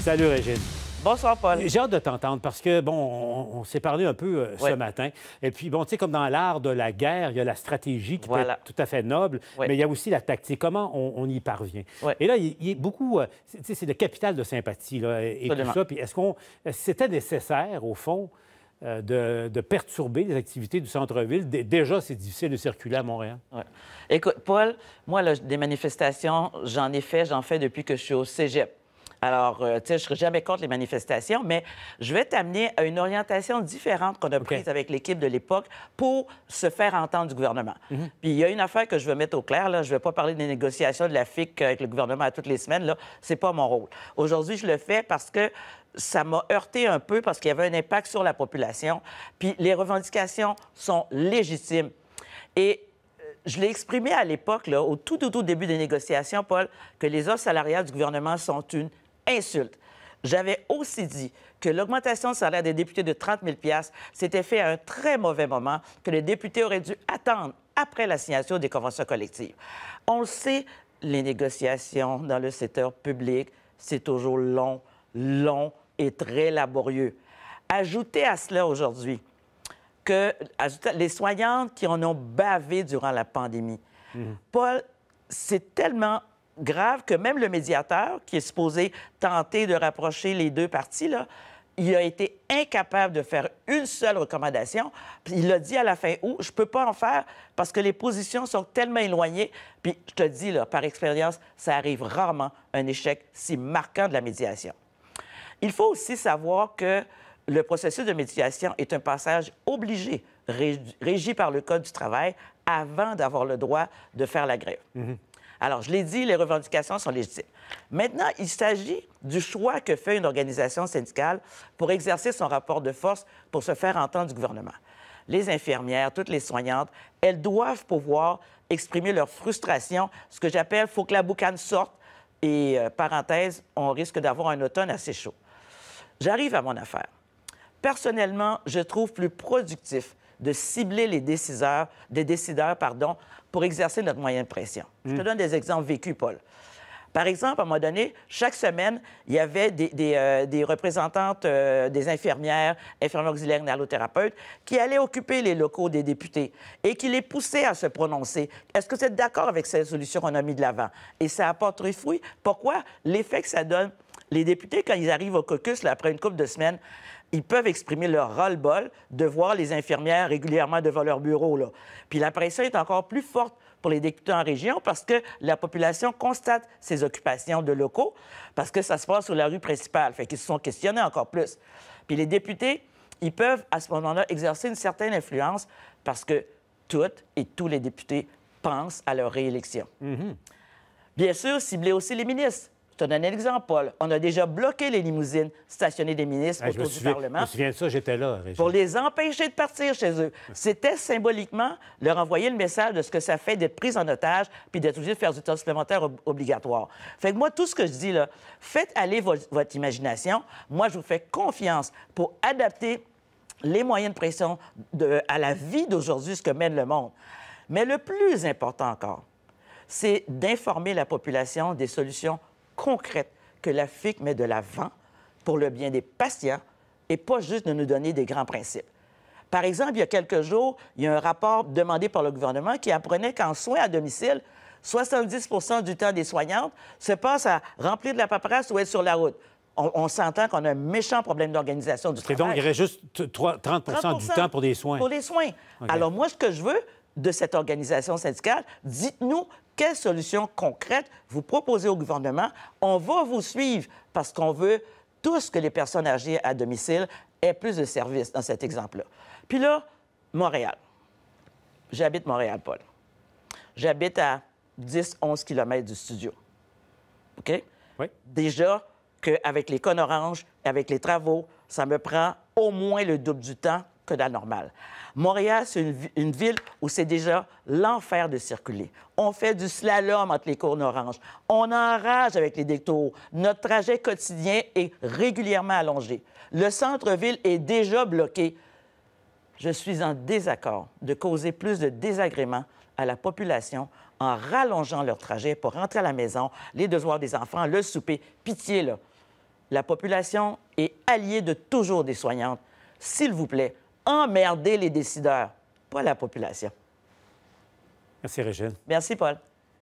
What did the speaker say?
Salut, Régine. Bonsoir, Paul. J'ai hâte de t'entendre parce que, bon, on, s'est parlé un peu euh, ce matin. Et puis, bon, tu sais, comme dans l'art de la guerre, il y a la stratégie qui est tout à fait noble, mais il y a aussi la tactique. Comment on, y parvient? Et là, il, y a beaucoup, euh, tu sais, c'est le capital de sympathie, là, et ça. Puis, est-ce qu'on. C'était nécessaire, au fond, euh, de, perturber les activités du centre-ville? Déjà, c'est difficile de circuler à Montréal. Écoute, Paul, moi, des manifestations, j'en ai fait, j'en fais depuis que je suis au cégep. Alors, euh, tu sais, je serai jamais contre les manifestations, mais je vais t'amener à une orientation différente qu'on a prise avec l'équipe de l'époque pour se faire entendre du gouvernement. Mhm. Puis il y a une affaire que je veux mettre au clair, là. Je vais pas parler des négociations de la FIC euh, avec le gouvernement à toutes les semaines, là. C'est pas mon rôle. Aujourd'hui, je le fais parce que ça m'a heurté un peu parce qu'il y avait un impact sur la population. Puis les revendications sont légitimes. Et euh, je l'ai exprimé à l'époque, au tout, tout, tout début des négociations, Paul, que les offres salariales du gouvernement sont une insulte. J'avais aussi dit que l'augmentation de salaire des députés de 30 000 s'était faite à un très mauvais moment, que les députés auraient dû attendre après la signature des conventions collectives. On le sait, les négociations dans le secteur public, c'est toujours long, long et très laborieux. Ajoutez à cela aujourd'hui que les soignantes qui en ont bavé durant la pandémie, mmh. Paul, c'est tellement grave que même le médiateur, qui est supposé tenter de rapprocher les deux parties, là, il a été incapable de faire une seule recommandation. Puis il a dit à la fin où je peux pas en faire parce que les positions sont tellement éloignées. Puis je te dis, par expérience, ça arrive rarement un échec si marquant de la médiation. Il faut aussi savoir que le processus de médiation est un passage obligé, régi par le Code du travail, avant d'avoir le droit de faire la grève. Mm-hmm. Alors, je l'ai dit, les revendications sont légitimes. Maintenant, il s'agit du choix que fait une organisation syndicale pour exercer son rapport de force pour se faire entendre du gouvernement. Les infirmières, toutes les soignantes, elles doivent pouvoir exprimer leur frustration, ce que j'appelle faut que la boucane sorte et euh, parenthèse, on risque d'avoir un automne assez chaud. J'arrive à mon affaire. Personnellement, je trouve plus productif de cibler les décideurs, des décideurs pardon, pour exercer notre moyen de pression. Je te hmm. donne des exemples vécus, Paul. Par exemple, à un moment donné, chaque semaine, il y avait des, euh, représentantes euh, des infirmières, infirmières auxiliaires, naturopathes, qui allaient occuper les locaux des députés et qui les poussaient à se prononcer. Est-ce que vous êtes d'accord avec cette solution qu'on a mise de l'avant? Et ça apporte les fruit. Pourquoi? L'effet que ça donne, les députés, quand ils arrivent au caucus, après une couple de semaines, ils peuvent exprimer leur ras-le-bol de voir les infirmières régulièrement devant leur bureau. Là. Puis la pression est encore plus forte pour les députés en région parce que la population constate ces occupations de locaux parce que ça se passe sur la rue principale. Fait qu'ils se sont questionnés encore plus. Puis les députés, ils peuvent à ce moment-là exercer une certaine influence parce que toutes et tous les députés pensent à leur réélection. Mm-hmm. Bien sûr, cibler aussi les ministres te donne un exemple, Paul. On a déjà bloqué les limousines stationnées des ministres ah, autour du Parlement. Je me souviens de ça, j'étais là. Pour les empêcher de partir chez eux. C'était symboliquement leur envoyer le message de ce que ça fait d'être pris en otage puis d'être obligé de faire du temps supplémentaire obligatoire. Fait que moi, tout ce que je dis, là, faites aller votre imagination. Moi, je vous fais confiance pour adapter les moyens de pression de, à la vie d'aujourd'hui, ce que mène le monde. Mais le plus important encore, c'est d'informer la population des solutions concrète que la FIC met de l'avant pour le bien des patients et pas juste de nous donner des grands principes. Par exemple, il y a quelques jours, il y a un rapport demandé par le gouvernement qui apprenait qu'en soins à domicile, 70 du temps des soignantes se passe à remplir de la paperasse ou être sur la route. On, s'entend qu'on a un méchant problème d'organisation du travail. donc, il reste juste 30, du temps pour des soins. Pour les soins. Alors, moi, ce que je veux de cette organisation syndicale, dites-nous quelles solutions concrètes vous proposez au gouvernement. On va vous suivre parce qu'on veut tous que les personnes âgées à domicile aient plus de services dans cet exemple-là. Puis là, Montréal. J'habite Montréal, Paul. J'habite à 10, 11 km du studio. OK? Oui. Déjà qu'avec les cônes oranges, avec les travaux, ça me prend au moins le double du temps que la Montréal, c'est une, ville où c'est déjà l'enfer de circuler. On fait du slalom entre les cours oranges. On enrage avec les détours. Notre trajet quotidien est régulièrement allongé. Le centre-ville est déjà bloqué. Je suis en désaccord de causer plus de désagréments à la population en rallongeant leur trajet pour rentrer à la maison, les devoirs des enfants, le souper. Pitié, là. La population est alliée de toujours des soignantes. S'il vous plaît, emmerder les décideurs, pas la population. Merci, Régine. Merci, Paul.